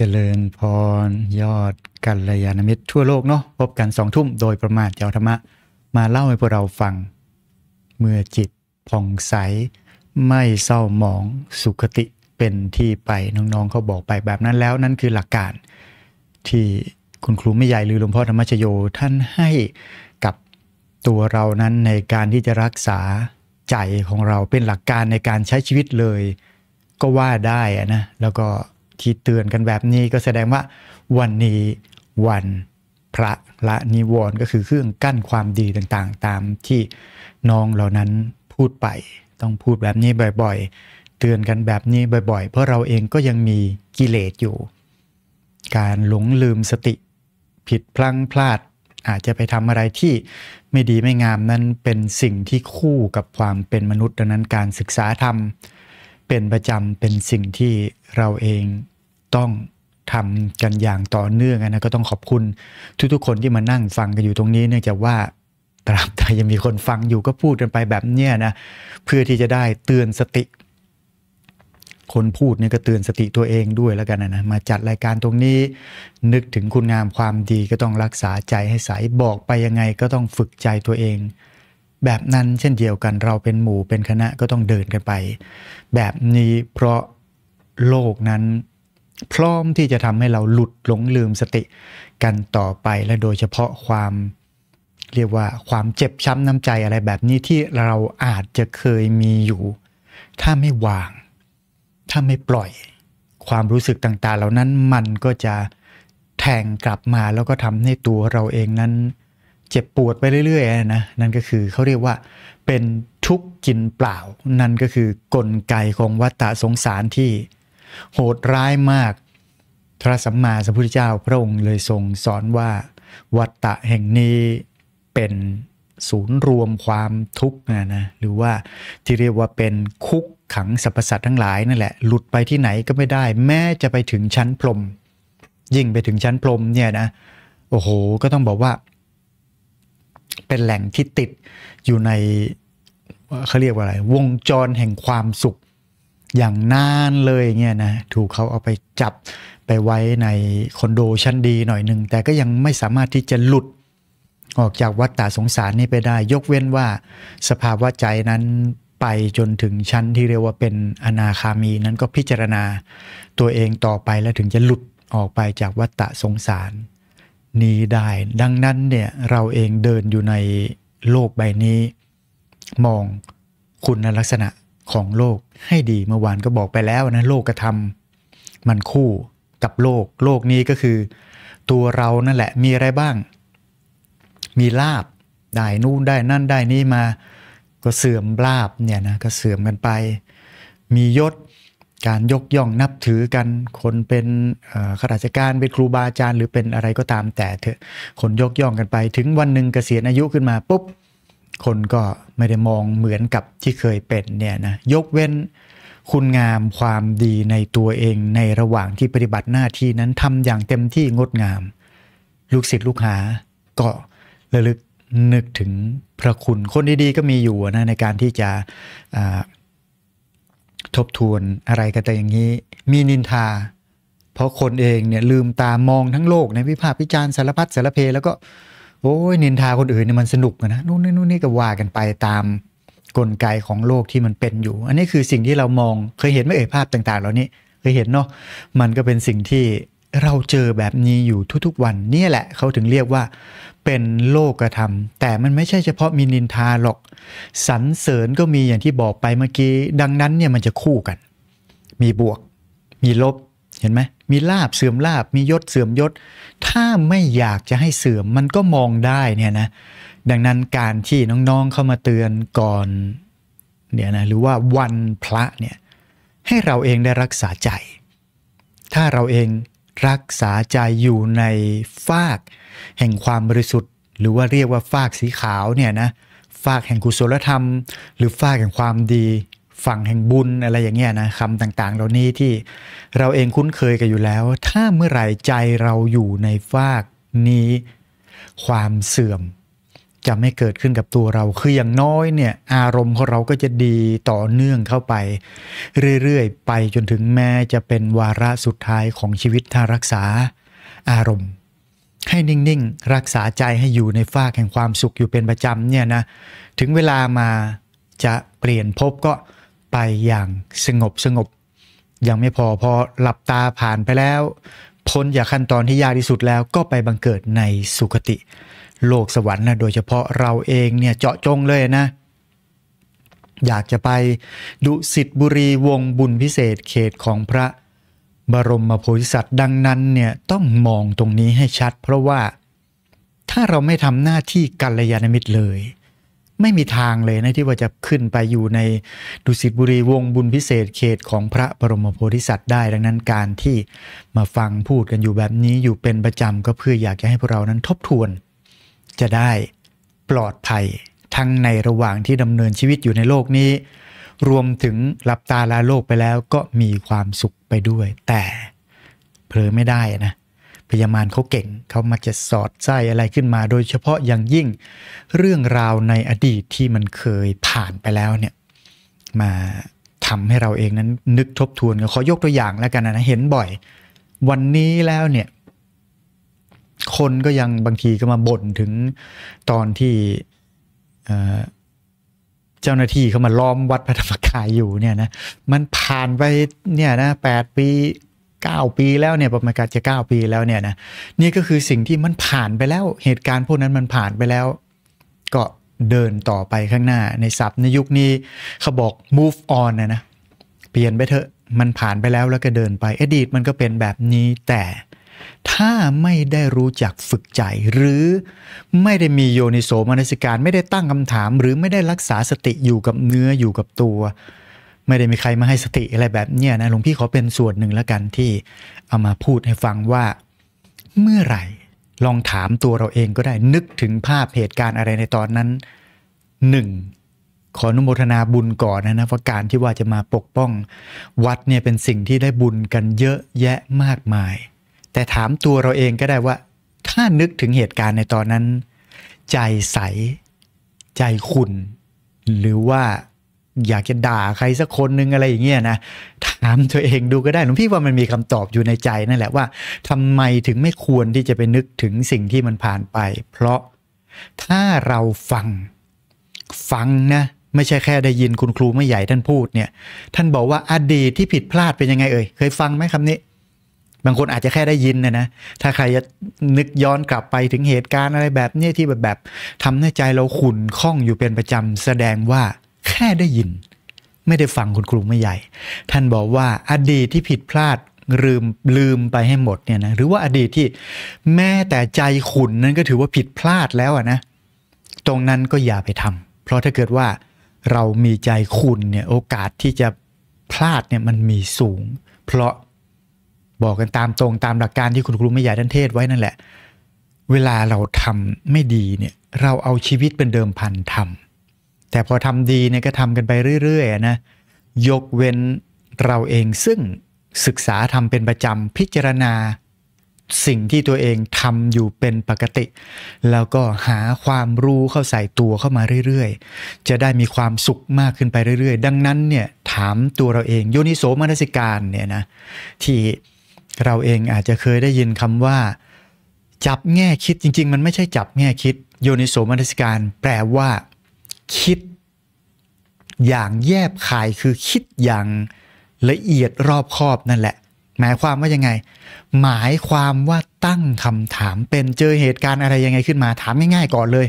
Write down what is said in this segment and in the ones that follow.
จริญพรยอดกัลยาณมิตรทั่วโลกเนาะพบกันสองทุ่มโดยประมาทเจ้าธรรมะ มาเล่าให้พวกเราฟัง เมื่อจิตผ่องใส ไม่เศร้าหมองสุขติเป็นที่ไป น้อง ๆ เขาบอกไปแบบนั้นแล้วนั่นคือหลักการที่คุณครูไม่ใหญ่หรือหลวงพ่อธรรมชโยท่านให้กับตัวเรานั้นในการที่จะรักษาใจของเราเป็นหลักการในการใช้ชีวิตเลย ก็ว่าได้นะ แล้วก็ที่เตือนกันแบบนี้ก็แสดงว่าวันนี้ วัน พระละนิวรณ์ก็คือเครื่องกั้นความดีต่างๆ ตามที่น้องเหล่านั้นพูดไป ต้องพูดแบบนี้บ่อยๆ เตือนกันแบบนี้บ่อยๆ เพราะเราเองก็ยังมีกิเลสอยู่ การหลงลืมสติผิดพลั้งพลาดอาจจะไปทำอะไรที่ไม่ดีไม่งามนั้นเป็นสิ่งที่คู่กับความเป็นมนุษย์ ดังนั้นการศึกษาธรรมเป็นประจำเป็นสิ่งที่เราเองต้องทำกันอย่างต่อเนื่องนะก็ต้องขอบคุณทุกๆคนที่มานั่งฟังกันอยู่ตรงนี้เนื่องจากว่าตราบใดยังมีคนฟังอยู่ก็พูดกันไปแบบเนี้ยนะ เพื่อที่จะได้เตือนสติ คนพูดเนี่ยก็เตือนสติตัวเองด้วยแล้วกันนะมาจัดรายการตรงนี้ นึกถึงคุณงามความดีก็ต้องรักษาใจให้ใส บอกไปยังไงก็ต้องฝึกใจตัวเอง แบบนั้นเช่นเดียวกันเราเป็นหมู่เป็นคณะก็ต้องเดินกันไป แบบนี้เพราะโลกนั้นพร้อมที่จะทำให้เราหลุดหลงลืมสติกันต่อไปและโดยเฉพาะความ เรียกว่าความเจ็บช้ำน้ำใจอะไรแบบนี้ที่เราอาจจะเคยมีอยู่ ถ้าไม่วาง ถ้าไม่ปล่อย ความรู้สึกต่างๆ เหล่านั้นมันก็จะแทงกลับมาแล้วก็ทำให้ตัวเราเองนั้น เจ็บปวดไปเรื่อย ๆนะนั่นก็คือเขาเรียกว่าเป็นทุกข์กินเปล่า นั่นก็คือกลไกของวัฏสงสารที่โหดร้ายมากพระสัมมาสัมพุทธเจ้าพระองค์เลยทรงสอนว่า วัตตะแห่งนี้เป็นศูนย์รวมความทุกข์นะนะหรือว่าที่เรียกว่าเป็นคุกขังสรรพสัตว์ทั้งหลายนั่นแหละหลุดไปที่ไหนก็ไม่ได้ แม้จะไปถึงชั้นพรมยิ่งไปถึงชั้นพรมเนี่ยนะโอ้โหก็ต้องบอกว่า เป็นแหล่งที่ติดอยู่ในเขาเรียกว่าอะไร วงจรแห่งความสุขอย่างนานเลยเงี้ยนะถูกเขาเอาไปจับไปไว้ในคอนโดชั้นดีหน่อยหนึ่ง แต่ก็ยังไม่สามารถที่จะหลุดออกจากวัฏฏะสงสารนี้ไปได้ ยกเว้นว่าสภาวะใจนั้นไปจนถึงชั้นที่เรียกว่าเป็นอนาคามี นั้นก็พิจารณาตัวเองต่อไปแล้วถึงจะหลุดออกไปจากวัฏฏะสงสารนี้ได้ ดังนั้นเนี่ยเราเองเดินอยู่ในโลกใบนี้มองคุณลักษณะของโลกให้ดีเมื่อวานก็บอกไปแล้วนะโลกกระทำมันคู่กับโลกโลกนี้ก็คือ ตัวเรานั่นแหละมีอะไรบ้าง มีลาบได้นู่นได้นั่นได้นี่มา ก็เสื่อมลาบเนี่ยนะก็เสื่อมกันไป มียศการยกย่องนับถือกันคนเป็นข้าราชการ เป็นครูบาอาจารย์ หรือเป็นอะไรก็ตามแต่เถอะคนยกย่องกันไป ถึงวันหนึ่งเกษียณอายุขึ้นมาปุ๊บคนก็ไม่ได้มองเหมือนกับที่เคยเป็นเนี่ยนะ ยกเว้นคุณงามความดีในตัวเองในระหว่างที่ปฏิบัติหน้าที่นั้นทำอย่างเต็มที่งดงาม ลูกศิษย์ลูกหา ก็ระลึกนึกถึงพระคุณคนดีๆก็มีอยู่นะในการที่จะทบทวนอะไรกันแต่อย่างนี้ มีนินทา เพราะคนเองเนี่ยลืมตามองทั้งโลกในวิพากษ์วิจารณ์สารพัดสารเพแล้วก็โอ้ยนินทาคนอื่นเนี่ยมันสนุกนะนู่นนี่นู่นนี่ก็ว่ากันไปตามกลไกของโลกที่มันเป็นอยู่ อันนี้คือสิ่งที่เรามองเคยเห็นไม่เอ่ยภาพต่างๆ เหล่านี้เคยเห็นเนาะมันก็เป็นสิ่งที่เราเจอแบบนี้อยู่ทุกๆ วันนี่แหละเขาถึงเรียกว่าเป็นโลกธรรม แต่มันไม่ใช่เฉพาะมีนินทา หรอก สรรเสริญก็มีอย่างที่บอกไปเมื่อกี้ ดังนั้นเนี่ยมันจะคู่กัน มีบวก มีลบเห็นไหมมีลาบเสื่อมลาบมียศเสื่อมยศ ถ้าไม่อยากจะให้เสื่อมมันก็มองได้เนี่ยนะดังนั้นการที่น้องๆเข้ามาเตือนก่อนเนี่ยนะหรือว่าวันพระเนี่ยให้เราเองได้รักษาใจ ถ้าเราเองรักษาใจอยู่ในฟากแห่งความบริสุทธิ์ หรือว่าเรียกว่าฟากสีขาวเนี่ยนะฟากแห่งกุศลธรรม หรือฟากแห่งความดีฝั่งแห่งบุญอะไรอย่างเงี้ยนะคำต่างๆเหล่านี้ที่เราเองคุ้นเคยกันอยู่แล้ว ถ้าเมื่อไหร่ใจเราอยู่ในฟากนี้ความเสื่อม จะไม่เกิดขึ้นกับตัวเราคืออย่างน้อยเนี่ยอารมณ์ของเราก็จะดีต่อเนื่องเข้าไป เรื่อย ๆ ไปจนถึงแม้ จะเป็นวาระสุดท้ายของชีวิตถ้ารักษาอารมณ์ ให้นิ่งๆ รักษาใจให้อยู่ในฟากแห่งความสุขอยู่เป็นประจำเนี่ยนะถึงเวลามาจะเปลี่ยนภพก็ไปอย่างสงบสงบ ยังไม่พอพอหลับตาผ่านไปแล้ว พ้นจากขั้นตอนที่ยากที่สุดแล้วก็ไปบังเกิดในสุคติ โลกสวรรค์นะโดยเฉพาะเราเองเนี่ยเจาะจงเลยนะ อยากจะไปดุสิตบุรีวงบุญพิเศษเขตของพระบรมโพธิสัตว์ดังนั้นเนี่ยต้องมองตรงนี้ให้ชัดเพราะว่าถ้าเราไม่ทำหน้าที่กัลยาณมิตรเลยไม่มีทางเลยนะที่ว่าจะขึ้นไปอยู่ในดุสิตบุรีวงบุญพิเศษเขตของพระบรมโพธิสัตว์ได้ดังนั้นการที่มาฟังพูดกันอยู่แบบนี้ อยู่เป็นประจำก็เพื่ออยากจะให้พวกเรานั้นทบทวน จะได้ปลอดภัยทั้งในระหว่างที่ดำเนินชีวิตอยู่ในโลกนี้ รวมถึงหลับตาลาโลกไปแล้วก็มีความสุขไปด้วย แต่เผลอไม่ได้นะพยามารเขาเก่ง เขามาจะสอดไส้อะไรขึ้นมา โดยเฉพาะอย่างยิ่งเรื่องราวในอดีตที่มันเคยผ่านไปแล้วเนี่ย มาทำให้เราเองนั้น นึกทบทวนขอยกตัวอย่างแล้วกันนะ เห็นบ่อย วันนี้แล้วเนี่ย คนก็ยังบางทีก็มาบ่นถึงตอนที่เจ้าหน้าที่เขามาล้อมวัดพระธรรมกายอยู่เนี่ยนะ มันผ่านไปเนี่ยนะแปดปี9 ปีแล้วเนี่ย ประมาณการจะ 9 ปีแล้วเนี่ยนะ นี่ก็คือสิ่งที่มันผ่านไปแล้ว เหตุการณ์พวกนั้นมันผ่านไปแล้ว ก็เดินต่อไปข้างหน้า ในศัพท์ในยุคนี้เขาบอก move on นะนะ เปลี่ยนไปเถอะ มันผ่านไปแล้วแล้วก็เดินไปอดีตมันก็เป็นแบบนี้แต่ถ้าไม่ได้รู้จักฝึกใจ หรือไม่ได้มีโยนิโสมนสิการไม่ได้ตั้งคำถามหรือไม่ได้รักษาสติอยู่กับเนื้ออยู่กับตัวไม่ได้มีใครมาให้สติอะไรแบบเนี้ยนะ หลวงพี่ขอเป็นส่วนหนึ่งแล้วกันที่เอามาพูดให้ฟังว่า เมื่อไหร่ ลองถามตัวเราเองก็ได้นึกถึงภาพเหตุการณ์ อะไรในตอนนั้นหนึ่งขออนุโมทนาบุญก่อนนะนะเพราะการที่ว่าจะมาปกป้องวัดเนี่ยเป็นสิ่งที่ได้บุญกันเยอะแยะมากมาย แต่ถามตัวเราเองก็ได้ว่าถ้านึกถึงเหตุการณ์ในตอนนั้น ใจใสใจขุนหรือว่าอยากจะด่าใครสักคนนึงอะไรอย่างเงี้ยนะ ถามตัวเองดูก็ได้หลวงพี่ว่ามันมีคำตอบอยู่ในใจนั่นแหละว่า ทำไมถึงไม่ควรที่จะไปนึกถึงสิ่งที่มันผ่านไป เพราะถ้าเราฟังฟังนะไม่ใช่แค่ได้ยินคุณครูไม่ใหญ่ท่านพูดเนี่ย ท่านบอกว่าอดีตที่ผิดพลาดเป็นยังไงเอ่ยเคยฟังไหมคำนี้บางคนอาจจะแค่ได้ยินนะนะถ้าใครจะนึกย้อนกลับไปถึงเหตุการณ์อะไรแบบนี้ที่แบบแบบทำให้ใจเราขุ่นข้องอยู่เป็นประจำแสดงว่าแค่ได้ยินไม่ได้ฟังคุณครูไม่ใหญ่ ท่านบอกว่าอดีตที่ผิดพลาดลืมลืมไปให้หมดเนี่ยนะหรือว่าอดีตที่แม่แต่ใจขุนนั้นก็ถือว่าผิดพลาดแล้วนะตรงนั้นก็อย่าไปทำเพราะถ้าเกิดว่าเรามีใจขุนเนี่ยโอกาสที่จะพลาดเนี่ยมันมีสูง เพราะบอกกันตามตรงตามหลักการที่คุณครูไม่ใหญ่ท่านเทศไว้นั่นแหละเวลาเราทำไม่ดีเนี่ยเราเอาชีวิตเป็นเดิมพันทำแต่พอทำดีเนี่ยก็ทำกันไปเรื่อยๆนะยกเว้นเราเองซึ่งศึกษาทำเป็นประจำพิจารณา สิ่งที่ตัวเองทำอยู่เป็นปกติ แล้วก็หาความรู้เข้าใส่ตัวเข้ามาเรื่อยๆ จะได้มีความสุขมากขึ้นไปเรื่อยๆ ดังนั้นเนี่ยถามตัวเราเองโยนิโสมนสิการเนี่ยนะที่เราเองอาจจะเคยได้ยินคำว่า จับแง่คิดจริงๆ มันไม่ใช่จับ แง่คิดโยนิโสมนสิการ แปลว่าคิด อย่างแยบคายคือคิดอย่างละเอียดรอบคอบนั่นแหละ หมายความว่ายังไง หมายความว่าตั้งคำถามเป็นเจอเหตุการณ์อะไรยังไงขึ้นมา ถามง่ายๆก่อนเลย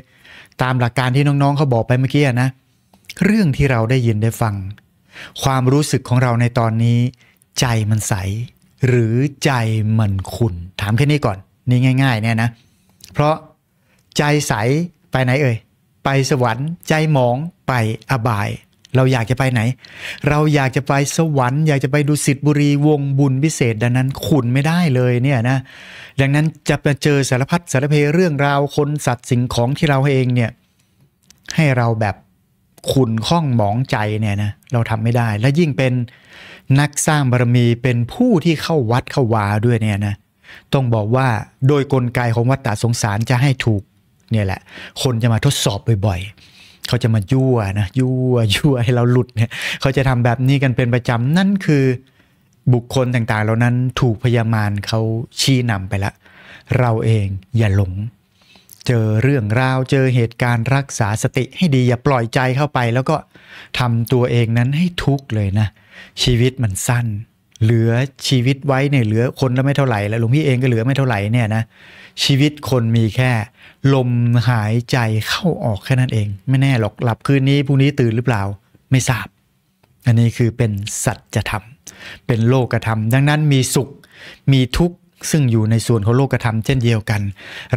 ตามหลักการที่น้องๆเขาบอกไปเมื่อกี้นะ เรื่องที่เราได้ยินได้ฟัง ความรู้สึกของเราในตอนนี้ ใจมันใส หรือใจมันขุนถามแค่นี้ก่อนนี่ง่ายๆเนี่ยนะ เพราะใจใสไปไหนเอ่ยไปสวรรค์ใจหมองไปอบาย เราอยากจะไปไหน เราอยากจะไปสวรรค์อยากจะไปดูสิทธิบุรีวงบุญพิเศษ ดังนั้นขุนไม่ได้เลยเนี่ยนะดังนั้นจะมาเจอสารพัดสารเพเรื่องราวคนสัตว์สิ่งของที่เราเองเนี่ยให้เราแบบขุนข้องหมองใจเนี่ยนะเราทำไม่ได้ และยิ่งเป็นนักสร้างบารมีเป็นผู้ที่เข้าวัดเข้าวาด้วยเนี่ยนะต้องบอกว่าโดยกลไกของวัดตาสงสารจะให้ถูกเนี่ยแหละคนจะมาทดสอบบ่อยๆ เขาจะมายั่วนะยั่วยั่วให้เราหลุดเนี่ย เขาจะทำแบบนี้กันเป็นประจำนั่นคือบุคคลต่างๆ เหล่านั้นถูกพยามารเขาชี้นำไปละ เราเองอย่าหลงเจอเรื่องราว เจอเหตุการณ์รักษาสติให้ดีอย่าปล่อยใจเข้าไป แล้วก็ทำตัวเองนั้นให้ทุกข์เลยนะ ชีวิตมันสั้นเหลือชีวิตไว้เนี่ยเหลือคนแล้วไม่เท่าไหร่แล้วหลวงพี่เองก็เหลือไม่เท่าไหร่เนี่ยนะ ชีวิตคนมีแค่ลมหายใจเข้าออกแค่นั้นเอง ไม่แน่หรอกหลับคืนนี้พรุ่งนี้ตื่นหรือเปล่าไม่ทราบ อันนี้คือเป็นสัจธรรม เป็นโลกธรรม ดังนั้นมีสุขมีทุกข์ซึ่งอยู่ในส่วนของโลกธรรม เช่นเดียวกัน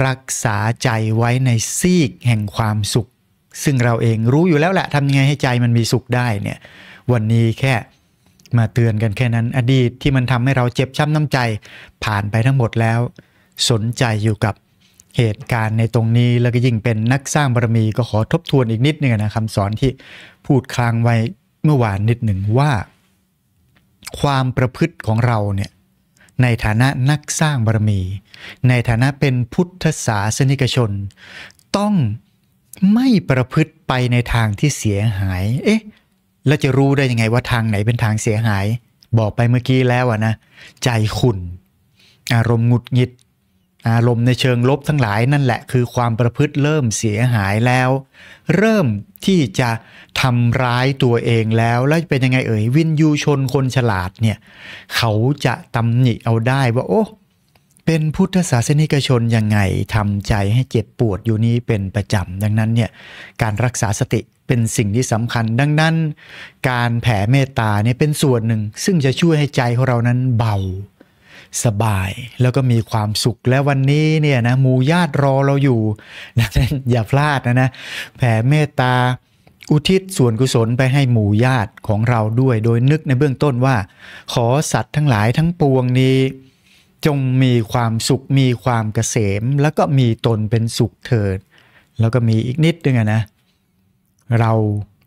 รักษาใจไว้ในซีกแห่งความสุข ซึ่งเราเองรู้อยู่แล้วแหละทำยังไงให้ใจมันมีสุขได้เนี่ยวันนี้แค่มาเตือนกันแค่นั้นอดีตที่มันทำให้เราเจ็บช้ำน้ำใจ ผ่านไปทั้งหมดแล้ว สนใจอยู่กับเหตุการณ์ในตรงนี้แล้วก็ยิ่งเป็นนักสร้างบารมีก็ขอทบทวนอีกนิดนึงนะคำสอนที่พูดคลางไว้เมื่อวานนิดหนึ่งว่า ความประพฤติของเราเนี่ย ในฐานะนักสร้างบารมี ในฐานะเป็นพุทธศาสนิกชน ต้องไม่ประพฤติไปในทางที่เสียหาย เอ๊ะแล้วจะรู้ได้ยังไงว่าทางไหนเป็นทางเสียหาย บอกไปเมื่อกี้แล้วอะนะใจขุนอารมณ์หงุดหงิดอารมณ์ในเชิงลบทั้งหลายนั่นแหละคือ ความประพฤติเริ่มเสียหายแล้ว เริ่มที่จะทำร้ายตัวเองแล้วแล้วเป็นยังไงเอ่ยวินยูชนคนฉลาดเนี่ยเขาจะตำหนิเอาได้ว่าโอ้เป็นพุทธศาสนิกชนยังไงทำใจให้เจ็บปวดอยู่นี้เป็นประจำดังนั้นเนี่ยการรักษาสติเป็นสิ่งที่สำคัญดังนั้นการแผ่เมตตาเนี่ยเป็นส่วนหนึ่ง ซึ่งจะช่วยให้ใจของเรานั้นเบาสบายแล้วก็มีความสุขและวันนี้เนี่ยนะมูญาติรอเราอยู่นะอย่าพลาดนะนะแผ่เมตตาอุทิศส่วนกุศลไปให้หมู่ญาติของเราด้วยโดยนึกในเบื้องต้นว่า ขอสัตว์ทั้งหลายทั้งปวงนี้ จงมีความสุขมีความเกษม แล้วก็มีตนเป็นสุขเถิดแล้วก็มีอีกนิดนึงนะเรา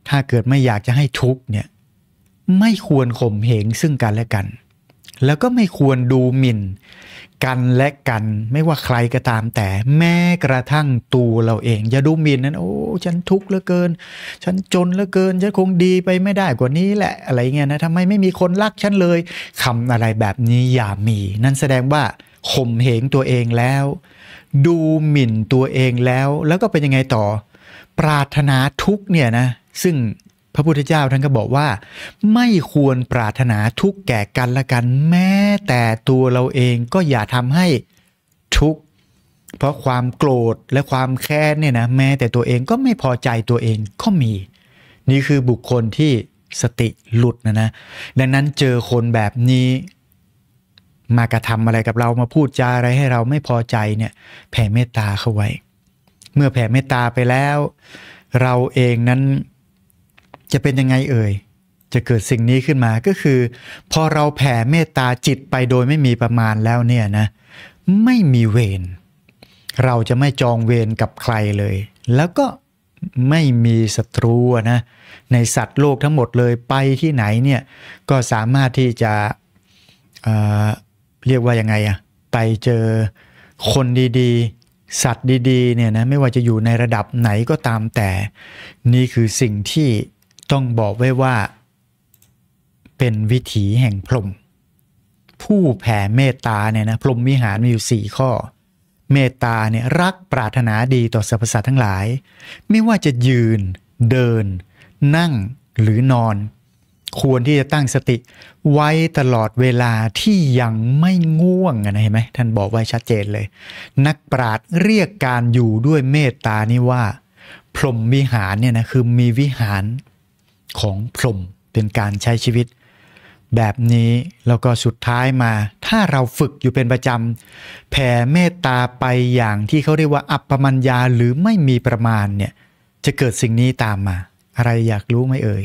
ถ้าเกิดไม่อยากจะให้ทุกเนี่ย ไม่ควรข่มเหงซึ่งกันและกัน แล้วก็ไม่ควรดูหมิ่น กันและกัน ไม่ว่าใครก็ตามแต่แม้กระทั่งตัวเราเองอย่าดูหมิ่นนั้น โอ้ฉันทุกข์เหลือเกิน ฉันจนเหลือเกินฉันคงดีไปไม่ได้กว่านี้แหละอะไรเงี้ยนะทำไมไม่มีคนรักฉันเลยคำอะไรแบบนี้อย่ามี นั่นแสดงว่าข่มเหงตัวเองแล้ว ดูหมิ่นตัวเองแล้ว แล้วก็เป็นยังไงต่อปรารถนาทุกเนี่ยนะซึ่งพระพุทธเจ้าท่านก็บอกว่า ไม่ควรปรารถนาทุกแก่กันละกันแม้แต่ตัวเราเองก็อย่าทำให้ทุกเพราะความโกรธและความแค้นเนี่ยนะ แม้แต่ตัวเองก็ไม่พอใจตัวเองก็มี นี่คือบุคคลที่สติหลุดนะนะดังนั้นเจอคนแบบนี้มากระทำอะไรกับเรามาพูดจาอะไรให้เราไม่พอใจเนี่ยแผ่เมตตาเข้าไว้เมื่อแผ่เมตตาไปแล้ว เราเองนั้นจะเป็นยังไงเอ่ยจะเกิดสิ่งนี้ขึ้นมาก็คือ พอเราแผ่เมตตาจิตไปโดยไม่มีประมาณแล้วเนี่ยนะไม่มีเวรเราจะไม่จองเวรกับใครเลย แล้วก็ไม่มีศัตรูนะ ในสัตว์โลกทั้งหมดเลยไปที่ไหนเนี่ยก็สามารถที่จะเเรียกว่ายังไงอะไปเจอคนดีสัตว์ดีๆเนี่ยนะไม่ว่าจะอยู่ในระดับไหนก็ตามแต่ นี่คือสิ่งที่ต้องบอกไว้ว่า เป็นวิถีแห่งพรหมผู้แผ่เมตตาเนี่ยนะพรหมวิหารมีอยู่ 4 ข้อ เมตตาเนี่ยรักปรารถนาดีต่อสรรพสัตว์ทั้งหลาย ไม่ว่าจะยืน เดิน นั่งหรือนอนควรที่จะตั้งสติไว้ตลอดเวลาที่ยังไม่ง่วงนะเห็นไหมท่านบอกไว้ชัดเจนเลย นักปราชญ์เรียกการอยู่ด้วยเมตตานี่ว่า พรหมวิหารเนี่ยนะคือมีวิหารของพรหมเป็นการใช้ชีวิตแบบนี้ แล้วก็สุดท้ายมาถ้าเราฝึกอยู่เป็นประจำ แผ่เมตตาไปอย่างที่เขาเรียกว่าอัปปมัญญาหรือไม่มีประมาณเนี่ยจะเกิดสิ่งนี้ตามมา อะไรอยากรู้ไหมเอ่ย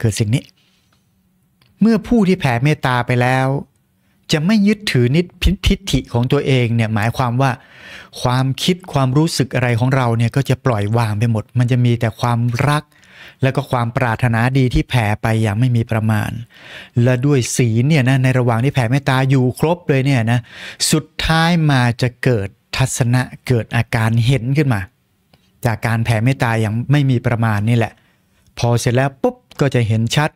เกิดสิ่งนี้เมื่อผู้ที่แผ่เมตตาไปแล้ว จะไม่ยึดถือนิพิทิฐิของตัวเองเนี่ยหมายความว่าความคิดความรู้สึกอะไรของเราเนี่ยก็จะปล่อยวางไปหมด มันจะมีแต่ความรัก แล้วก็ความปรารถนาดีที่แผ่ไปอย่างไม่มีประมาณ และด้วยศีลเนี่ยนะในระหว่างที่แผ่เมตตาอยู่ครบเลยเนี่ยนะสุดท้ายมาจะเกิดทัศนะเกิดอาการเห็นขึ้นมา จากการแผ่เมตตาอย่างไม่มีประมาณนี่แหละ พอเสร็จแล้วปุ๊บก็จะเห็นชัด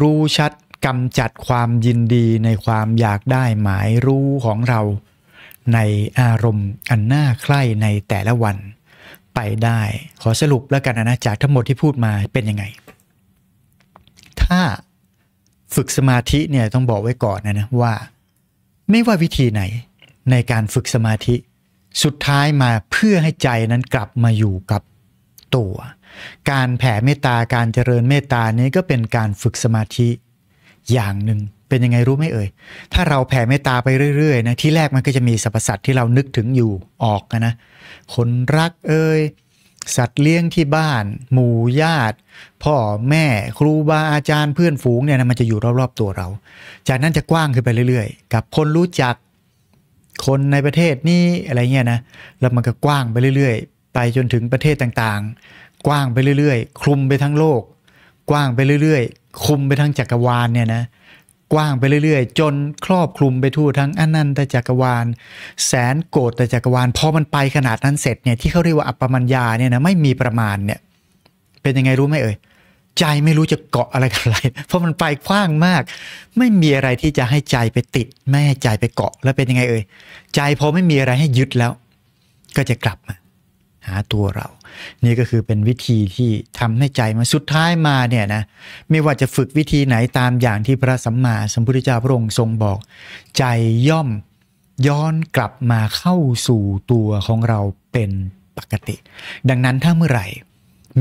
รู้ชัดกำจัดความยินดีในความอยากได้หมายรู้ของเราในอารมณ์อันน่าใคร่ในแต่ละวันไปได้ขอสรุปแล้วกันนะจากทั้งหมดที่พูดมาเป็นยังไง ถ้าฝึกสมาธิเนี่ยต้องบอกไว้ก่อนนะนะ ว่า ไม่ว่าวิธีไหนในการฝึกสมาธิสุดท้ายมาเพื่อให้ใจนั้นกลับมาอยู่กับตัว การแผ่เมตตาการเจริญเมตตานี้ก็เป็นการฝึกสมาธิอย่างหนึ่งเป็นยังไงรู้ไม่เอ่ยถ้าเราแผ่เมตตาไปเรื่อยๆนะที่แรกมันก็จะมีสรรพสัตว์ที่เรานึกถึงอยู่ออกนะคนรักเอ่ยสัตว์เลี้ยงที่บ้าน หมู่ญาติพ่อแม่ครูบาอาจารย์เพื่อนฝูงเนี่ยนะมันจะอยู่รอบๆตัวเรา จากนั้นจะกว้างขึ้นไปเรื่อยๆ กับคนรู้จักคนในประเทศนี้อะไรเงี้ยนะแล้วมันก็กว้างไปเรื่อยๆไปจนถึงประเทศต่างๆ กว้างไปเรื่อยๆ คลุมไปทั้งโลกกว้างไปเรื่อยๆคุมไปทั้งจักรวาลเนี่ยนะ กว้างไปเรื่อยๆ จนครอบคลุมไปทั่วทั้งอนันตจักรวาล แสนโกดจักรวาล พอมันไปขนาดนั้นเสร็จเนี่ยที่เขาเรียกว่าอัปปมัญญาเนี่ยนะไม่มีประมาณเนี่ย เป็นยังไงรู้ไหมเอ่ย ใจไม่รู้จะเกาะอะไรกับอะไรเพราะมันไปกว้างมาก ไม่มีอะไรที่จะให้ใจไปติด ไม่ให้ใจไปเกาะ แล้วเป็นยังไงเอ่ย ใจพอไม่มีอะไรให้ยึดแล้ว ก็จะกลับมาหาตัวเรานี่ก็คือเป็นวิธีที่ทำให้ใจมาสุดท้ายมาเนี่ยนะ ไม่ว่าจะฝึกวิธีไหนตามอย่างที่พระสัมมาสัมพุทธเจ้าพระองค์ทรงบอกใจย่อมย้อนกลับมาเข้าสู่ตัวของเราเป็นปกติ ดังนั้นถ้าเมื่อไหร่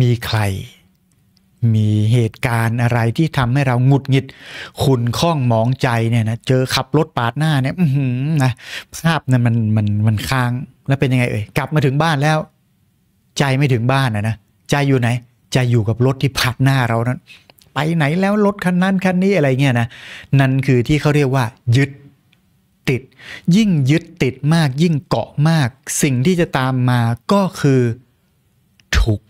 มีใครมีเหตุการณ์อะไรที่ทำให้เราหงุดหงิดขุนข้องหมองใจเนี่ยนะเจอขับรถปาดหน้าเนี่ยนะภาพนั้นมันมันมันค้างแล้วเป็นยังไงเอ่ยกลับมาถึงบ้านแล้วใจไม่ถึงบ้านนะนะ ใจอยู่ไหน ใจอยู่กับรถที่ผัดหน้าเรานั้น ไปไหนแล้วรถคันนั้น คันนี้อะไรเงี้ยนะนั่นคือที่เขาเรียกว่า ยึดติด ยิ่งยึดติดมากยิ่งเกาะมาก สิ่งที่จะตามมาก็คือทุกข์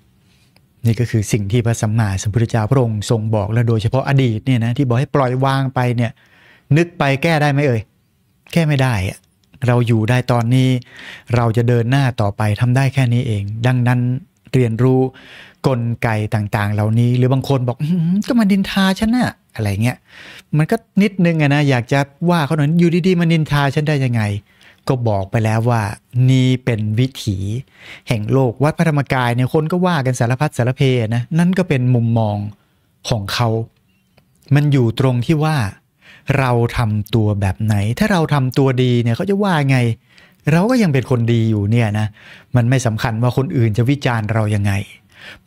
นี่ก็คือสิ่งที่พระสัมมาสัมพุทธเจ้าพระองค์ทรงบอกแล้วโดยเฉพาะอดีตเนี่ยนะที่บอกให้ปล่อยวางไปเนี่ย นึกไปแก้ได้ไหมเอ่ยแก้ไม่ได้อะเราอยู่ได้ตอนนี้เราจะเดินหน้าต่อไปทำได้แค่นี้เอง ดังนั้นเรียนรู้กลไกต่าง ๆ เหล่านี้ หรือบางคนบอกก็มาดินทาฉันน่ะอะไรเงี้ยมันก็นิดนึงนะอยากจะว่าเขาหน่อยอยู่ดีๆมานินทาฉันได้ยังไง ก็บอกไปแล้วว่านี่เป็นวิถี แห่งโลกวัดพระธรรมกายเนี่ยคนก็ว่ากันสารพัดสารเพนะ นั่นก็เป็นมุมมองของเขา มันอยู่ตรงที่ว่าเราทำตัวแบบไหน ถ้าเราทำตัวดีเนี่ยเขาจะว่าไง เราก็ยังเป็นคนดีอยู่เนี่ยนะมันไม่สำคัญว่าคนอื่นจะวิจารณ์เรายังไง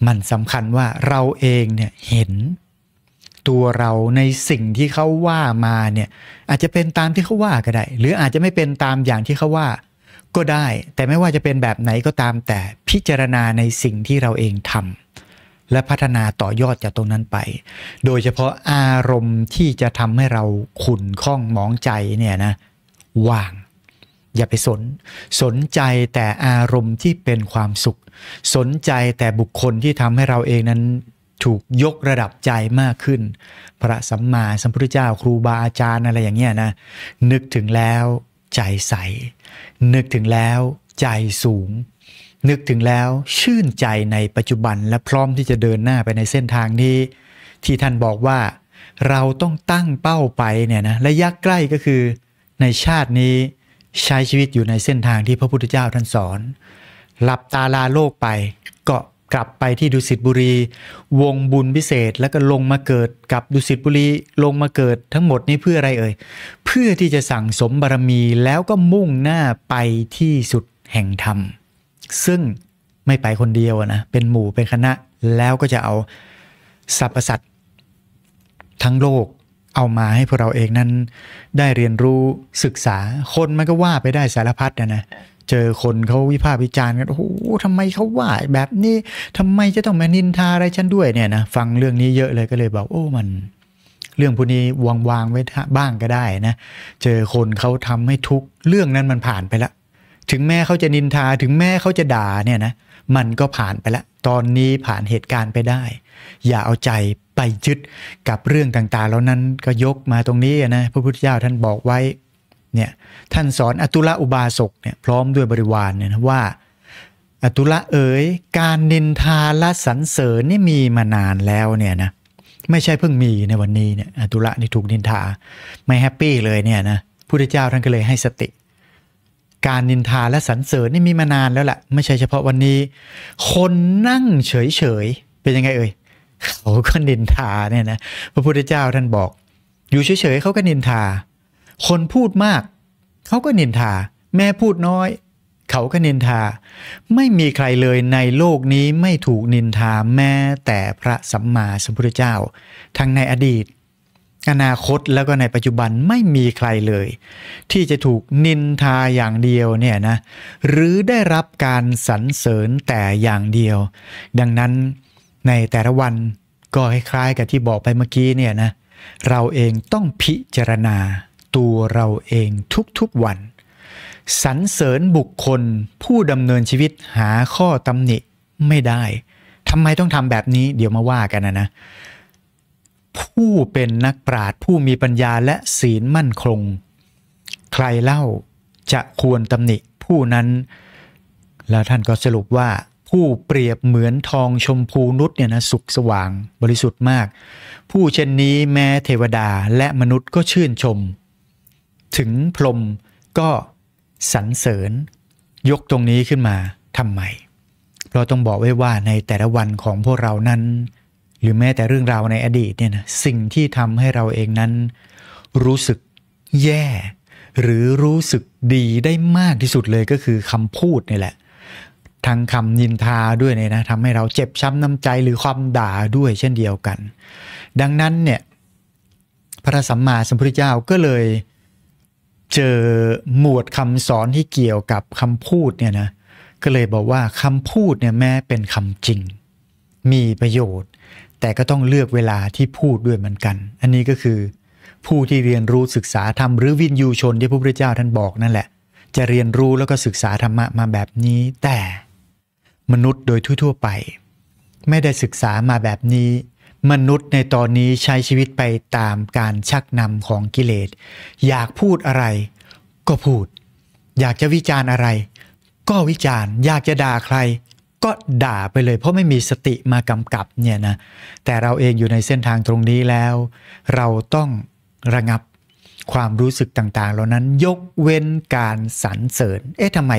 มันสำคัญว่าเราเองเนี่ยเห็น ตัวเราในสิ่งที่เขาว่ามาเนี่ยอาจจะเป็นตามที่เขาว่าก็ได้ หรืออาจจะไม่เป็นตามอย่างที่เขาว่า ก็ได้ แต่ไม่ว่าจะเป็นแบบไหนก็ตามแต่พิจารณาในสิ่งที่เราเองทำและพัฒนาต่อยอดจากตรงนั้นไป โดยเฉพาะอารมณ์ที่จะทำให้เราขุ่นข้องหมองใจเนี่ยนะว่าง อย่าไปสน สนใจแต่อารมณ์ที่เป็นความสุข สนใจแต่บุคคลที่ทำให้เราเองนั้นถูกยกระดับใจมากขึ้น พระสัมมาสัมพุทธเจ้าครูบาอาจารย์อะไรอย่างเงี้ยนะ นึกถึงแล้วใจใส นึกถึงแล้วใจสูงนึกถึงแล้วชื่นใจในปัจจุบันและพร้อมที่จะเดินหน้าไปในเส้นทางนี้ ที่ท่านบอกว่าเราต้องตั้งเป้าไปเนี่ยนะระยะใกล้ก็คือในชาตินี้ใช้ชีวิตอยู่ในเส้นทางที่พระพุทธเจ้าท่านสอน หลับตาลาโลกไปเกาะกลับไปที่ดุสิตบุรี วงบุญพิเศษแล้วก็ลงมาเกิดกับดุสิตบุรีลงมาเกิดทั้งหมดนี้เพื่ออะไรเอ่ยเพื่อที่จะสั่งสมบารมีแล้วก็มุ่งหน้าไปที่สุดแห่งธรรมซึ่งไม่ไปคนเดียวนะ เป็นหมู่ เป็นคณะ แล้วก็จะเอาสรรพสัตว์ทั้งโลก เอามาให้พวกเราเองนั้นได้เรียนรู้ศึกษา คนมันก็ว่าไปได้สารพัดนะนะ เจอคนเขาวิพากษ์วิจารณ์กันโอ้โหทำไมเขาว่าแบบนี้ทำไมจะต้องมานินทาอะไรฉันด้วยเนี่ยนะ ฟังเรื่องนี้เยอะเลยก็เลยบอกโอ้ มันเรื่องพวกนี้วางวางไว้บ้างก็ได้นะ เจอคนเขาทำให้ทุกเรื่องนั้นมันผ่านไปละถึงแม่เขาจะนินทาถึงแม่เขาจะด่าเนี่ยนะมันก็ผ่านไปละตอนนี้ผ่านเหตุการณ์ไปได้ อย่าเอาใจไปยึดกับเรื่องต่างๆแล้วนั้นก็ยกมาตรงนี้นะพระพุทธเจ้าท่านบอกไว้เนี่ยท่านสอนอตุละอุบาสกเนี่ยพร้อมด้วยบริวารเนี่ยนะว่าอตุละเอ๋ยการนินทาและสรรเสริญนี่มีมานานแล้วเนี่ยนะไม่ใช่เพิ่งมีในวันนี้เนี่ยอตุละนี่ถูกนินทาไม่แฮปปี้เลยเนี่ยนะพุทธเจ้าท่านก็เลยให้สติการนินทาและสรรเสริญนี่มีมานานแล้วแหละไม่ใช่เฉพาะวันนี้ คนนั่งเฉยๆเป็นยังไงเอ่ยเขาก็นินทาเนี่ยนะพระพุทธเจ้าท่านบอก อยู่เฉยๆเขาก็นินทา คนพูดมากเขาก็นินทา แม่พูดน้อยเขาก็นินทา ไม่มีใครเลยในโลกนี้ไม่ถูกนินทาแม้แต่พระสัมมาสัมพุทธเจ้า ทั้งในอดีตอนาคตแล้วก็ในปัจจุบันไม่มีใครเลย ที่จะถูกนินทาอย่างเดียวเนี่ยนะหรือได้รับการสรรเสริญแต่อย่างเดียว ดังนั้นในแต่ละวันก็คล้ายๆกับที่บอกไปเมื่อกี้เนี่ยนะเราเองต้องพิจารณาตัวเราเองทุก ๆ วัน สรรเสริญบุคคลผู้ดำเนินชีวิตหาข้อตำหนิไม่ได้ทำไมต้องทำแบบนี้เดี๋ยวมาว่ากันนะนะผู้เป็นนักปราดผู้มีปัญญาและศีลมั่นคง ใครเล่าจะควรตำหนิ ผู้นั้น แล้วท่านก็สรุปว่าผู้เปรียบเหมือนทองชมพูนุษเนี่ยนะสุขสว่างบริสุทธิ์มาก ผู้เช่นนี้แม้เทวดาและมนุษย์ก็ชื่นชม ถึงพรมก็สรรเสริญยกตรงนี้ขึ้นมาทำไมเราต้องบอกไว้ว่าในแต่ละวันของพวกเรานั้นหรือแม้แต่เรื่องราวในอดีตเนี่ยนะ สิ่งที่ทำให้เราเองนั้น รู้สึกแย่ หรือรู้สึกดีได้มากที่สุดเลยก็คือคำพูดนี่แหละทางคำยินทาด้วยเนี่ยนะทำให้เราเจ็บช้ำน้ำใจหรือความด่าด้วยเช่นเดียวกัน ดังนั้นเนี่ยพระสัมมาสัมพุทธเจ้าก็เลยเจอหมวดคำสอนที่เกี่ยวกับคำพูดเนี่ยนะก็เลยบอกว่าคำพูดเนี่ยแม้เป็นคำจริง มีประโยชน์แต่ก็ต้องเลือกเวลาที่พูดด้วยเหมือนกัน อันนี้ก็คือ ผู้ที่เรียนรู้ศึกษาธรรมหรือวินยูชนที่พระพุทธเจ้าท่านบอกนั่นแหละ จะเรียนรู้แล้วก็ศึกษาธรรมะมาแบบนี้ แต่ มนุษย์โดยทั่วๆ ไป ไม่ได้ศึกษามาแบบนี้ มนุษย์ในตอนนี้ใช้ชีวิตไปตามการชักนำของกิเลสอยากพูดอะไร ก็พูด อยากจะวิจารณ์อะไร ก็วิจารณ์อยากจะด่าใครก็ด่าไปเลย เพราะไม่มีสติมากำกับเนี่ยนะ แต่เราเองอยู่ในเส้นทางตรงนี้แล้ว เราต้องระงับความรู้สึกต่างๆ เหล่านั้นยกเว้นการสรรเสริญ เอ๊ะทำไม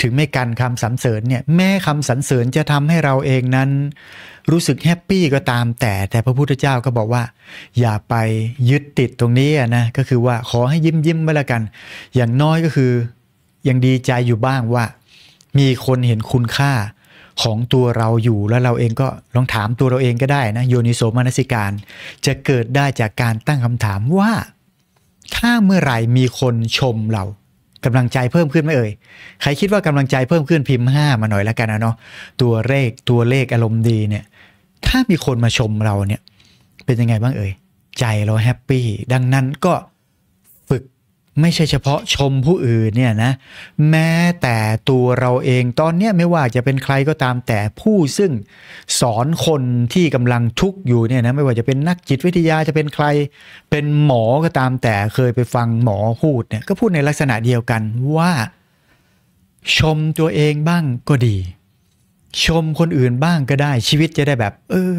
ถึงไม่กันคำสรรเสริญเนี่ยแม้คำสรรเสริญจะทำให้เราเองนั้น รู้สึกแฮปปี้ก็ตามแต่แต่พระพุทธเจ้าก็บอกว่า อย่าไปยึดติดตรงนี้นะก็คือว่าขอให้ยิ้มยิ้มไปละกัน อย่างน้อยก็คือยังดีใจอยู่บ้างว่า มีคนเห็นคุณค่าของตัวเราอยู่แล้วเราเองก็ลองถามตัวเราเองก็ได้นะโยนิโสมนสิการ จะเกิดได้จากการตั้งคำถามว่าถ้าเมื่อไหร่มีคนชมเรากำลังใจเพิ่มขึ้นไหมเอ่ยใครคิดว่ากำลังใจเพิ่มขึ้นพิมพ์5มาหน่อยแล้วกันนะเนาะตัวเลขตัวเลขอารมณ์ดีเนี่ย ถ้ามีคนมาชมเราเนี่ยเป็นยังไงบ้างเอ่ยใจเราแฮปปี้ดังนั้นก็ไม่ใช่เฉพาะชมผู้อื่นเนี่ยนะ แม้แต่ตัวเราเองตอนเนี้ยไม่ว่าจะเป็นใครก็ตามแต่ผู้ซึ่งสอนคนที่กำลังทุกข์อยู่เนี่ยนะไม่ว่าจะเป็นนักจิตวิทยาจะเป็นใครเป็นหมอก็ตามแต่เคยไปฟังหมอพูดเนี่ยก็พูดในลักษณะเดียวกันว่า ชมตัวเองบ้างก็ดีชมคนอื่นบ้างก็ได้ ชีวิตจะได้แบบ เออ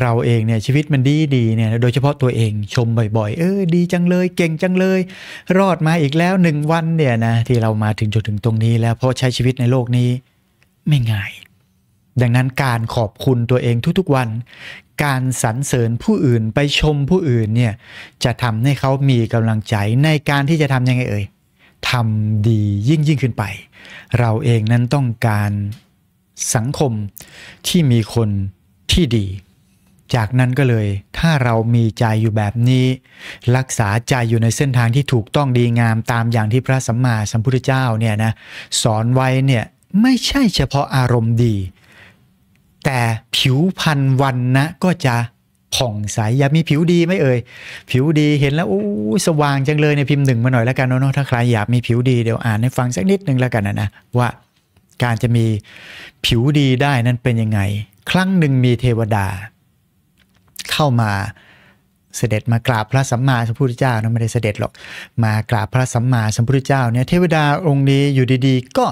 เราเองเนี่ย ชีวิตมันดีดีเนี่ยโดยเฉพาะตัวเอง ชมบ่อยๆ เออ ดีจังเลยเก่งจังเลย รอดมาอีกแล้วหนึ่งวันเนี่ยนะที่เรามาถึงจนถึงตรงนี้ แล้วเพราะใช้ชีวิตในโลกนี้ ไม่ง่าย ดังนั้นการขอบคุณตัวเองทุก ๆวัน การสรรเสริญผู้อื่นไปชมผู้อื่นเนี่ย จะทำให้เขามีกำลังใจในการที่จะทำยังไงเอ่ยทำดียิ่งยิ่งขึ้นไป เราเองนั้นต้องการสังคมที่มีคนที่ดี จากนั้นก็เลยถ้าเรามีใจอยู่แบบนี้ รักษาใจอยู่ในเส้นทางที่ถูกต้องดีงามตามอย่างที่พระสัมมาสัมพุทธเจ้าเนี่ยนะสอนไว้เนี่ยไม่ใช่เฉพาะอารมณ์ดี แต่ผิวพันวันนะก็จะผ่องใส อย่ามีผิวดีไม่เอ่ยผิวดีเห็นแล้วโอ้สว่างจังเลยในพิมพ์หนึ่งมาหน่อยแล้วกันเนาะถ้าใครอยากมีผิวดีเดี๋ยวอ่านให้ฟังสักนิดนึงแล้วกันนะนะว่าการจะมีผิวดีได้นั้นเป็นยังไง ครั้งหนึ่งมีเทวดา เข้ามาเสด็จมากราบพระสัมมาสัมพุทธเจ้านะไม่ได้ เสด็จหรอกมากราบพระสัมมาสัมพุทธเจ้าเนี่ยเทวดาองค์นี้อยู่ดีๆ ก็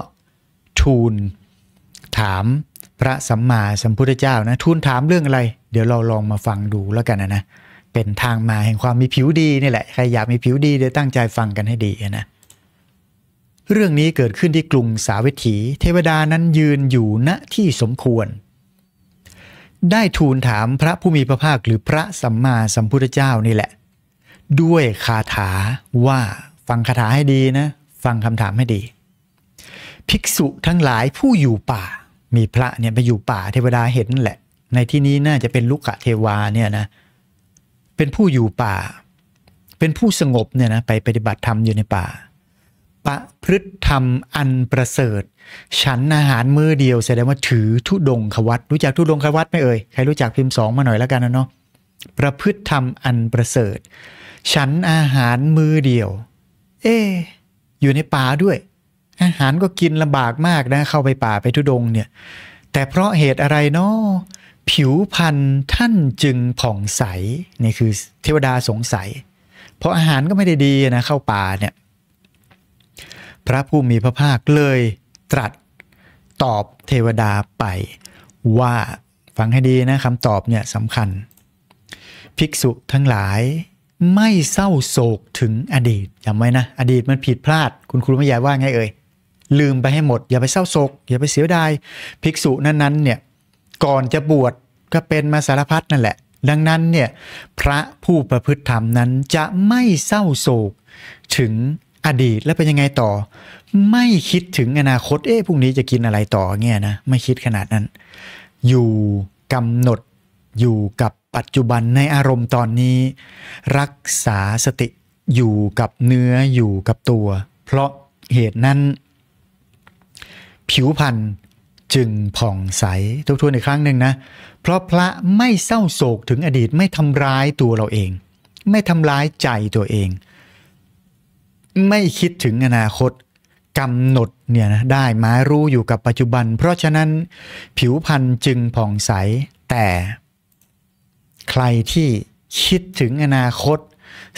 ทูลถามพระสัมมาสัมพุทธเจ้านะทูลถามเรื่องอะไร เดี๋ยวเราลองมาฟังดูแล้วกันนะนะเป็นทางมาแห่งความมีผิวดีนี่แหละ ใครอยากมีผิวดีเดี๋ยวตั้งใจฟังกันให้ดีนะเรื่องนี้เกิดขึ้นที่กรุงสาวัตถี เทวดานั้นยืนอยู่ณที่สมควร ได้ทูลถามพระผู้มีพระภาคหรือพระสัมมาสัมพุทธเจ้านี่แหละ ด้วยคาถาว่าฟังคาถาให้ดีนะ ฟังคำถามให้ดี ภิกษุทั้งหลายผู้อยู่ป่ามีพระเนี่ยไปอยู่ป่าเทวดาเห็นแหละ ในที่นี้น่าจะเป็นลุกะเทวาเนี่ยนะเป็นผู้อยู่ป่า เป็นผู้สงบเนี่ยนะไปปฏิบัติธรรมอยู่ในป่าประพฤติธรรมอันประเสริฐ ฉันอาหารมือเดียวแสดงว่าถือทุดงควัตรู้จักทุดงควัตไหมเอ่ยใคร รู้จักพิมพ์สองมาหน่อยแล้วกันนะเนาะประพฤติธรรมอันประเสริฐ ฉันอาหารมือเดียว เออยู่ในป่าด้วย อาหารก็กินลำบากมากนะเข้าไปป่าไปทุดงเนี่ย แต่เพราะเหตุอะไรเนาะผิวพันธ์ท่านจึงผ่องใสนี่คือเทวดาสงสัย เพราะอาหารก็ไม่ได้ดีนะเข้าป่าเนี่ยพระผู้มีพระภาคเลยตรัสตอบเทวดาไป ว่า ฟังให้ดีนะคำตอบเนี่ยสำคัญ ภิกษุทั้งหลายไม่เศร้าโศกถึงอดีตจำไว้นะ อดีตมันผิดพลาด คุณครูไม่ยายว่าไงเอ่ยลืมไปให้หมด อย่าไปเศร้าโศกอย่าไปเสียดาย ภิกษุนั้นๆ เนี่ย ก่อนจะบวชก็เป็นมาสารพัดนั่นแหละ ดังนั้นเนี่ยพระผู้ประพฤติธรรมนั้นจะไม่เศร้าโศกถึงอดีตแล้วเป็นยังไงต่อ ไม่คิดถึงอนาคตเอ๊ะพรุ่งนี้จะกินอะไรต่อเงี้ยนะไม่คิดขนาดนั้น อยู่กำหนดอยู่กับปัจจุบันในอารมณ์ตอนนี้ รักษาสติอยู่กับเนื้ออยู่กับตัว เพราะเหตุนั้น ผิวพันธ์จึงผ่องใสทบทวนอีกครั้งหนึ่งนะเพราะพระไม่เศร้าโศกถึงอดีตไม่ทำร้ายตัวเราเอง ไม่ทำร้ายใจตัวเองไม่คิดถึงอนาคตกำหนดเนี่ยนะได้ไม้รู้อยู่กับปัจจุบัน เพราะฉะนั้นผิวพันธ์จึงผ่องใสแต่ใครที่คิดถึงอนาคต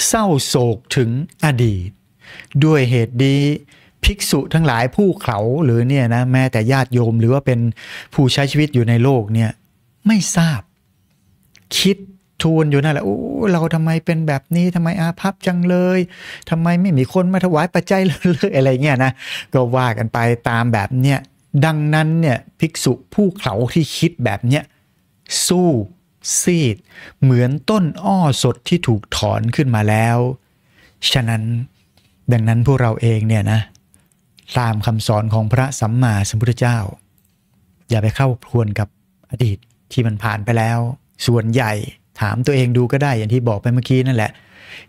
เศร้าโศกถึงอดีต ด้วยเหตุดีภิกษุทั้งหลายผู้เขาหรือเนี่ยนะแม้แต่ญาติโยมหรือว่าเป็นผู้ใช้ชีวิตอยู่ในโลกเนี่ยไม่ทราบคิดทูลอยู่นั่นแหละโอ้เราทำไมเป็นแบบนี้ทำไมอาภัพจังเลย ทำไมไม่มีคนมาถวายปัจจัยเลยอะไรเงี้ยนะ ก็ว่ากันไปตามแบบเนี้ย ดังนั้นเนี่ยภิกษุผู้เขาที่คิดแบบเนี้ยสู้ซีด เหมือนต้นอ้อสดที่ถูกถอนขึ้นมาแล้ว ฉะนั้นดังนั้นพวกเราเองเนี่ยนะ ตามคำสอนของพระสัมมาสัมพุทธเจ้า อย่าไปเข้าพวนกับอดีตที่มันผ่านไปแล้ว ส่วนใหญ่ถามตัวเองดูก็ได้อย่างที่บอกไปเมื่อกี้นั่นแหละ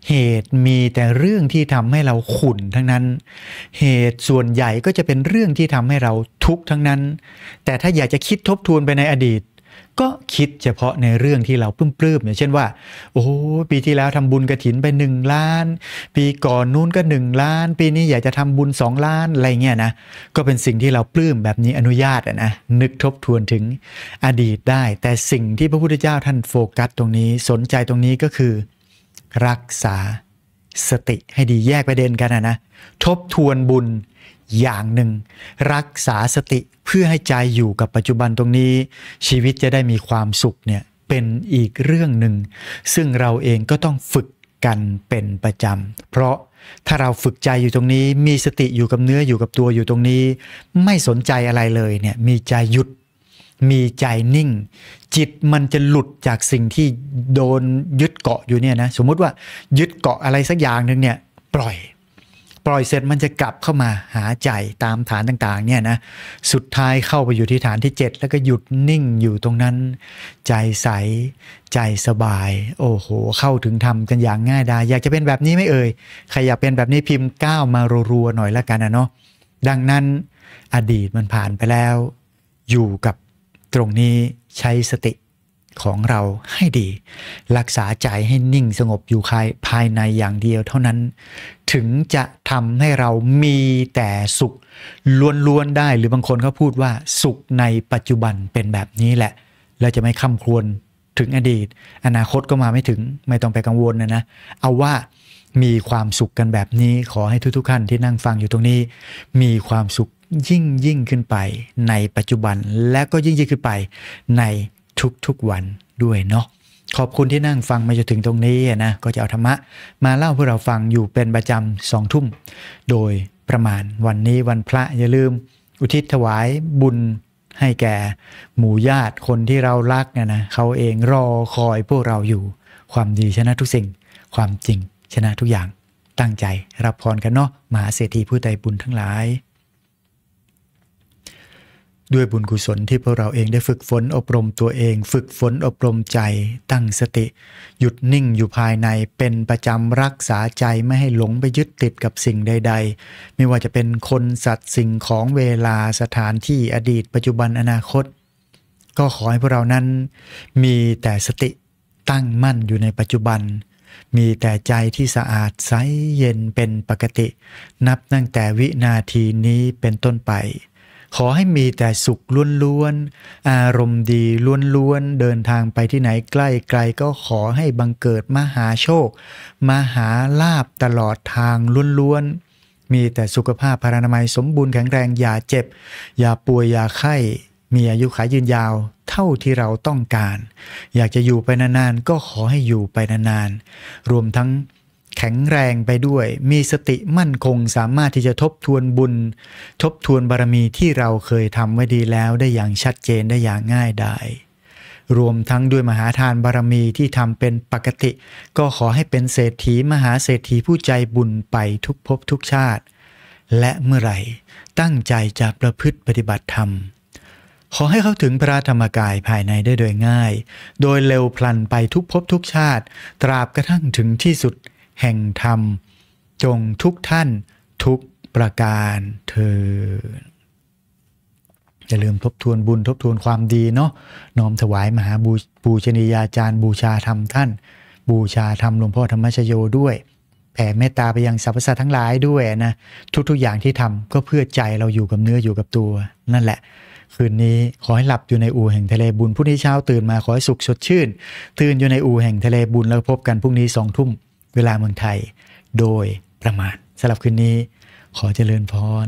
เหตุมีแต่เรื่องที่ทำให้เราขุ่นทั้งนั้น เหตุส่วนใหญ่ก็จะเป็นเรื่องที่ทำให้เราทุกข์ทั้งนั้น แต่ถ้าอยากจะคิดทบทวนไปในอดีตก็คิดเฉพาะในเรื่องที่เราปลื้มๆอย่างเช่นว่า โอ้ปีที่แล้วทำบุญกระถินไป 1 ล้าน ปีก่อนนู้นก็ 1 ล้าน ปีนี้อยากจะทำบุญ 2 ล้านอะไรเงี้ยนะ ก็เป็นสิ่งที่เราปลื้มแบบนี้อนุญาตนะนึกทบทวนถึงอดีตได้ แต่สิ่งที่พระพุทธเจ้าท่านโฟกัสตรงนี้สนใจตรงนี้ก็คือ รักษาสติให้ดีแยกประเด็นกันนะทบทวนบุญอย่างหนึ่งรักษาสติเพื่อให้ใจอยู่กับปัจจุบันตรงนี้ ชีวิตจะได้มีความสุขเนี่ยเป็นอีกเรื่องหนึ่งซึ่งเราเองก็ต้องฝึกกันเป็นประจำเพราะถ้าเราฝึกใจอยู่ตรงนี้ มีสติอยู่กับเนื้ออยู่กับตัวอยู่ตรงนี้ ไม่สนใจอะไรเลยเนี่ยมีใจหยุดมีใจนิ่ง จิตมันจะหลุดจากสิ่งที่โดนยึดเกาะอยู่เนี่ยนะสมมุติว่ายึดเกาะอะไรสักอย่างหนึ่งเนี่ยปล่อยปล่อยเสร็จมันจะกลับเข้ามาหาใจตามฐานต่างๆเนี่ยนะสุดท้ายเข้าไปอยู่ที่ฐานที่ 7 แล้วก็หยุดนิ่งอยู่ตรงนั้น ใจใส ใจสบาย โอ้โห เข้าถึงธรรมกันอย่างง่ายดายอยากจะเป็นแบบนี้ไม่เอ่ย ใครอยากเป็นแบบนี้พิมพ์ก้าวมารัวๆ หน่อยละกันนะเนาะดังนั้นอดีตมันผ่านไปแล้ว อยู่กับตรงนี้ใช้สติของเราให้ดี รักษาใจให้นิ่งสงบอยู่ภายภายในอย่างเดียวเท่านั้น ถึงจะทำให้เรามีแต่สุขล้วน ๆ ได้ หรือบางคนเขาพูดว่าสุขในปัจจุบันเป็นแบบนี้แหละ เราจะไม่ค้ำครวญถึงอดีต อนาคตก็มาไม่ถึงไม่ต้องไปกังวลนะนะ เอาว่ามีความสุขกันแบบนี้ขอให้ทุกๆท่านที่นั่งฟังอยู่ตรงนี้ มีความสุขยิ่งยิ่งขึ้นไปในปัจจุบันและก็ยิ่งยิ่งขึ้นไปในทุก ๆ วันด้วยเนาะขอบคุณที่นั่งฟังมาจนถึงตรงนี้นะ ก็จะเอาธรรมะ มาเล่าพวกเราฟังอยู่เป็นประจำสองทุ่ม โดยประมาณวันนี้วันพระ อย่าลืมอุทิศถวายบุญให้แก่ หมู่ญาติคนที่เรารักเนี่ยนะ เขาเองรอคอยพวกเราอยู่ ความดีชนะทุกสิ่ง ความจริงชนะทุกอย่างตั้งใจรับพรกันเนาะมหาเศรษฐีผู้ใจบุญทั้งหลายด้วยบุญกุศลที่พวกเราเองได้ฝึกฝนอบรมตัวเอง ฝึกฝนอบรมใจตั้งสติ หยุดนิ่งอยู่ภายในเป็นประจำรักษาใจไม่ให้หลงไปยึดติดกับสิ่งใด ๆ ไม่ว่าจะเป็นคนสัตว์สิ่งของเวลาสถานที่อดีตปัจจุบันอนาคต ก็ขอให้พวกเรานั้นมีแต่สติตั้งมั่นอยู่ในปัจจุบัน มีแต่ใจที่สะอาดใสเย็นเป็นปกติ นับตั้งแต่วินาทีนี้เป็นต้นไปขอให้มีแต่สุขล้วนๆอารมณ์ดีล้วนๆเดินทางไปที่ไหนใกล้ไกลก็ขอให้บังเกิดมหาโชค มหาลาบตลอดทางล้วนๆมีแต่สุขภาพพารานามัยสมบูรณ์แข็งแรงอย่าเจ็บ อย่าป่วยอย่าไข้ มีอายุขายยืนยาวเท่าที่เราต้องการ อยากจะอยู่ไปนานๆก็ขอให้อยู่ไปนานๆรวมทั้งแข็งแรงไปด้วย มีสติมั่นคงสามารถที่จะทบทวนบุญ ทบทวนบารมีที่เราเคยทำไว้ดีแล้วได้อย่างชัดเจนได้อย่างง่ายดาย รวมทั้งด้วยมหาทานบารมีที่ทำเป็นปกติ ก็ขอให้เป็นเศรษฐีมหาเศรษฐีผู้ใจบุญไปทุกภพทุกชาติ และเมื่อไหร่ตั้งใจจะประพฤติปฏิบัติธรรม ขอให้เข้าถึงพระธรรมกายภายในได้โดยง่าย โดยเร็วพลันไปทุกภพทุกชาติตราบกระทั่งถึงที่สุดแห่งธรรมจงทุกท่านทุกประการเธออย่าลืมทบทวนบุญทบทวนความดีเนาะน้อมถวายมหาบูชนียาจารย์บูชาธรรมท่าน บูชาธรรมหลวงพ่อธรรมชโยด้วยแผ่เมตตาไปยังสรรพสัตว์ทั้งหลายด้วยนะทุกๆอย่างที่ทำก็เพื่อใจเราอยู่กับเนื้ออยู่กับตัว นั่นแหละ คืนนี้ขอให้หลับอยู่ในอู่แห่งทะเลบุญพรุ่งนี้เช้าตื่นมาขอให้สุขสดชื่น ตื่นอยู่ในอู่แห่งทะเลบุญแล้วพบกันพรุ่งนี้สองทุ่มเวลาเมืองไทย โดยประมาณสำหรับคืนนี้ ขอเจริญพร